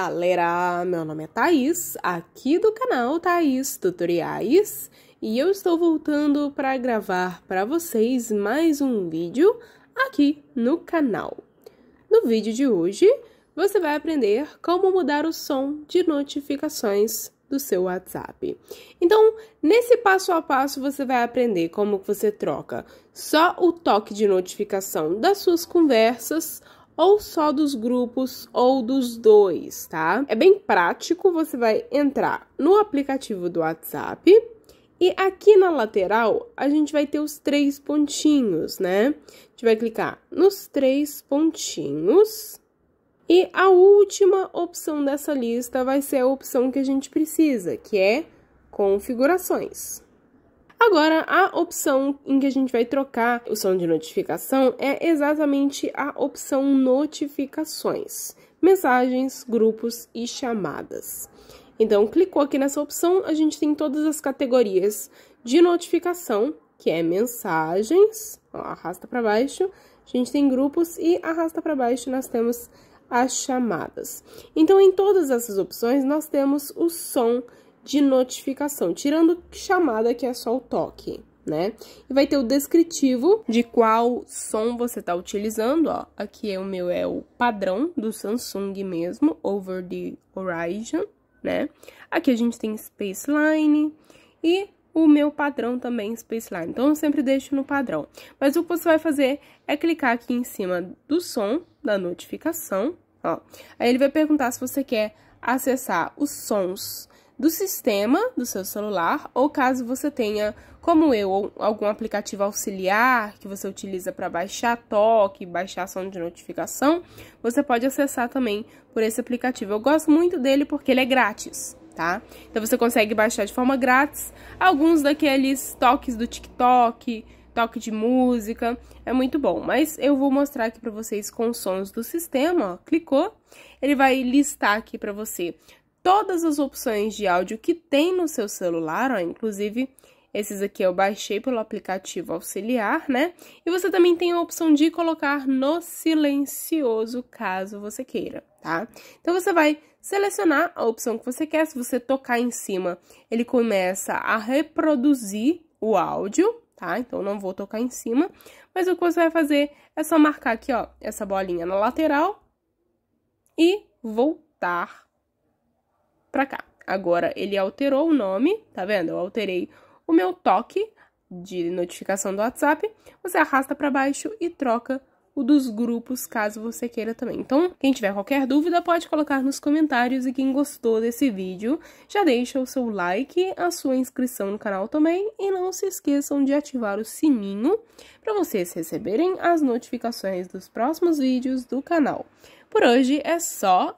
galera, meu nome é Thaís, aqui do canal Thaís Tutoriais, e eu estou voltando para gravar para vocês mais um vídeo aqui no canal. No vídeo de hoje, você vai aprender como mudar o som de notificações do seu WhatsApp. Então, nesse passo a passo, você vai aprender como você troca só o toque de notificação das suas conversas ou só dos grupos ou dos dois, tá? É bem prático, você vai entrar no aplicativo do WhatsApp e aqui na lateral a gente vai ter os três pontinhos, né? A gente vai clicar nos três pontinhos. E a última opção dessa lista vai ser a opção que a gente precisa, que é configurações. Agora, a opção em que a gente vai trocar o som de notificação é exatamente a opção notificações, mensagens, grupos e chamadas. Então, clicou aqui nessa opção, a gente tem todas as categorias de notificação, que é mensagens, ó, arrasta para baixo, a gente tem grupos e arrasta para baixo nós temos as chamadas. Então, em todas essas opções, nós temos o som de notificação, tirando chamada que é só o toque. Né? E vai ter o descritivo de qual som você está utilizando, ó. Aqui é o meu é o padrão do Samsung mesmo, Over the Horizon, né? Aqui a gente tem Spaceline e o meu padrão também Spaceline. Então eu sempre deixo no padrão. Mas o que você vai fazer é clicar aqui em cima do som da notificação, ó. Aí ele vai perguntar se você quer acessar os sons do sistema do seu celular, ou caso você tenha, como eu, algum aplicativo auxiliar que você utiliza para baixar toque, baixar som de notificação, você pode acessar também por esse aplicativo. Eu gosto muito dele porque ele é grátis. Tá? Então você consegue baixar de forma grátis alguns daqueles toques do TikTok, toque de música, é muito bom. Mas eu vou mostrar aqui para vocês com sons do sistema, ó, clicou, ele vai listar aqui para você todas as opções de áudio que tem no seu celular, ó, inclusive esses aqui eu baixei pelo aplicativo auxiliar, né? E você também tem a opção de colocar no silencioso, caso você queira, tá? Então você vai selecionar a opção que você quer, se você tocar em cima, ele começa a reproduzir o áudio, tá? Então não vou tocar em cima, mas o que você vai fazer é só marcar aqui, ó, essa bolinha na lateral e voltar cá. Agora ele alterou o nome, tá vendo? Eu alterei o meu toque de notificação do WhatsApp, você arrasta para baixo e troca o dos grupos, caso você queira também. Então, quem tiver qualquer dúvida, pode colocar nos comentários e quem gostou desse vídeo, já deixa o seu like, a sua inscrição no canal também e não se esqueçam de ativar o sininho para vocês receberem as notificações dos próximos vídeos do canal. Por hoje é só